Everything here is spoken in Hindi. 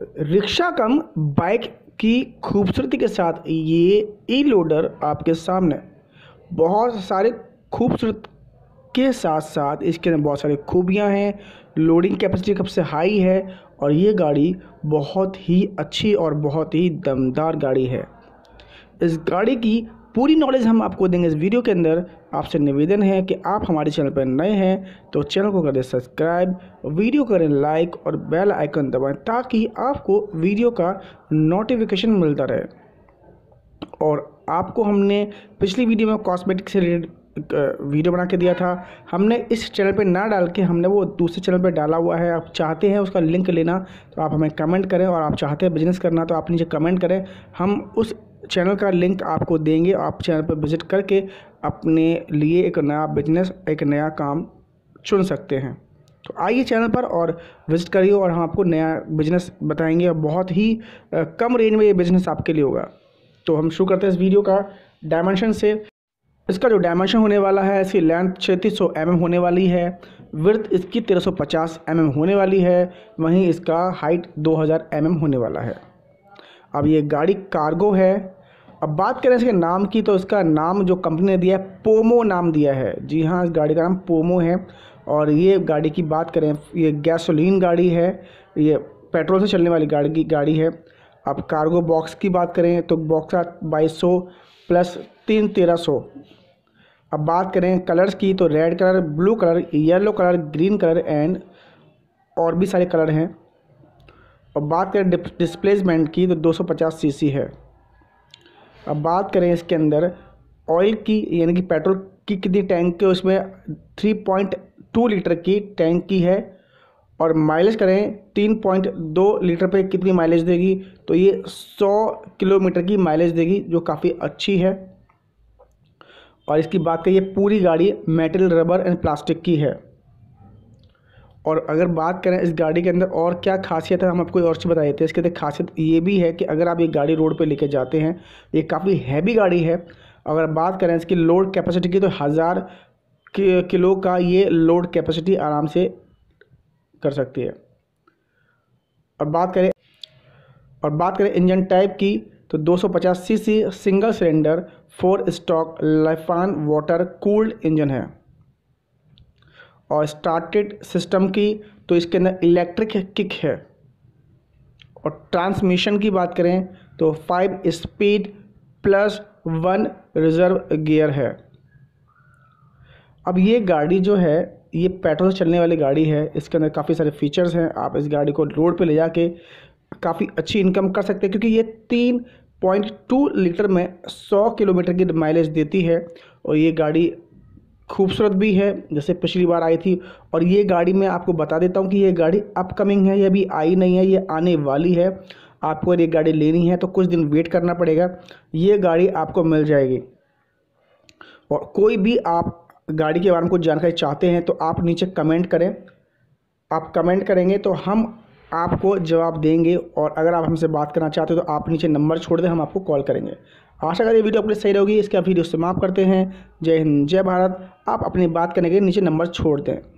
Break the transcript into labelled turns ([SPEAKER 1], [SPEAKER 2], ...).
[SPEAKER 1] रिक्शा कम बाइक की खूबसूरती के साथ ये ई लोडर आपके सामने बहुत सारे खूबसूरत के साथ साथ इसके अंदर बहुत सारी खूबियां हैं लोडिंग कैपेसिटी सबसे हाई है और ये गाड़ी बहुत ही अच्छी और बहुत ही दमदार गाड़ी है इस गाड़ी की पूरी नॉलेज हम आपको देंगे इस वीडियो के अंदर आपसे निवेदन है कि आप हमारे चैनल पर नए हैं तो चैनल को करें सब्सक्राइब वीडियो करें लाइक और बेल आइकन दबाएं ताकि आपको वीडियो का नोटिफिकेशन मिलता रहे और आपको हमने पिछली वीडियो में कॉस्मेटिक से रिलेटेड वीडियो बना के दिया था हमने इस चैनल पे ना डाल के हमने वो दूसरे चैनल पे डाला हुआ है आप चाहते हैं उसका लिंक लेना तो आप हमें कमेंट करें और आप चाहते हैं बिजनेस करना तो आप नीचे कमेंट करें हम उस चैनल का लिंक आपको देंगे आप चैनल पर विजिट करके अपने लिए एक नया बिजनेस एक नया काम चुन सकते हैं तो आइए चैनल पर और विजिट करिए और हम आपको नया बिजनेस बताएंगे और बहुत ही कम रेंज में ये बिजनेस आपके लिए होगा तो हम शुरू करते हैं इस वीडियो का डायमेंशन से इसका जो डायमेंशन होने वाला है इसकी लेंथ छत्तीस सौ mm होने वाली है विर्थ इसकी 1350 mm होने वाली है वहीं इसका हाइट 2000 mm होने वाला है अब ये गाड़ी कार्गो है अब बात करें इसके नाम की तो इसका नाम जो कंपनी ने दिया है पोमो नाम दिया है जी हाँ इस गाड़ी का नाम पोमो है और ये गाड़ी की बात करें ये गैसोलीन गाड़ी है ये पेट्रोल से चलने वाली गाड़ी की गाड़ी है अब कार्गो बॉक्स की बात करें तो बॉक्स बाईस सौ प्लस तीन तेरह सौ अब बात करें कलर्स की तो red colour blue colour yellow colour green colour and और भी सारे कलर हैं और बात करें डिस्प्लेसमेंट की तो 250 सीसी है अब बात करें इसके अंदर ऑयल की यानी कि पेट्रोल की कितनी टैंक है उसमें थ्री पॉइंट टू लीटर की टैंक की है और माइलेज करें तीन पॉइंट दो लीटर पे कितनी माइलेज देगी तो ये सौ किलोमीटर की माइलेज देगी जो काफ़ी अच्छी है और इसकी बात करिए पूरी गाड़ी मेटल रबर एंड प्लास्टिक की है और अगर बात करें इस गाड़ी के अंदर और क्या खासियत है हम आपको और चीज़ बता देते हैं इसके अंदर खासियत ये भी है कि अगर आप ये गाड़ी रोड पर लेके जाते हैं ये काफ़ी हैवी गाड़ी है अगर बात करें इसकी लोड कैपेसिटी की तो हज़ार किलो का ये लोड कैपेसिटी आराम से कर सकती है और बात करें और बात करें इंजन टाइप की तो दो सी single cylinder four stroke Lifan water cooled engine है और स्टार्टेड सिस्टम की तो इसके अंदर इलेक्ट्रिक किक है और ट्रांसमिशन की बात करें तो five speed plus one reverse gear है अब ये गाड़ी जो है ये पेट्रोल से चलने वाली गाड़ी है इसके अंदर काफ़ी सारे फीचर्स हैं आप इस गाड़ी को रोड पे ले जाके काफ़ी अच्छी इनकम कर सकते हैं क्योंकि ये तीन पॉइंट टू लीटर में सौ किलोमीटर की माइलेज देती है और ये गाड़ी खूबसूरत भी है जैसे पिछली बार आई थी और ये गाड़ी मैं आपको बता देता हूँ कि ये गाड़ी अपकमिंग है ये अभी आई नहीं है ये आने वाली है आपको अगर ये गाड़ी लेनी है तो कुछ दिन वेट करना पड़ेगा ये गाड़ी आपको मिल जाएगी और कोई भी आप गाड़ी के बारे में कुछ जानकारी चाहते हैं तो आप नीचे कमेंट करें आप कमेंट करेंगे तो हम आपको जवाब देंगे और अगर आप हमसे बात करना चाहते हो तो आप नीचे नंबर छोड़ दें हम आपको कॉल करेंगे तो आशा करें वीडियो अपनी सही रहोगी इसका वीडियो से माफ़ करते हैं जय हिंद जय भारत आप अपनी बात करने के नीचे नंबर छोड़ दें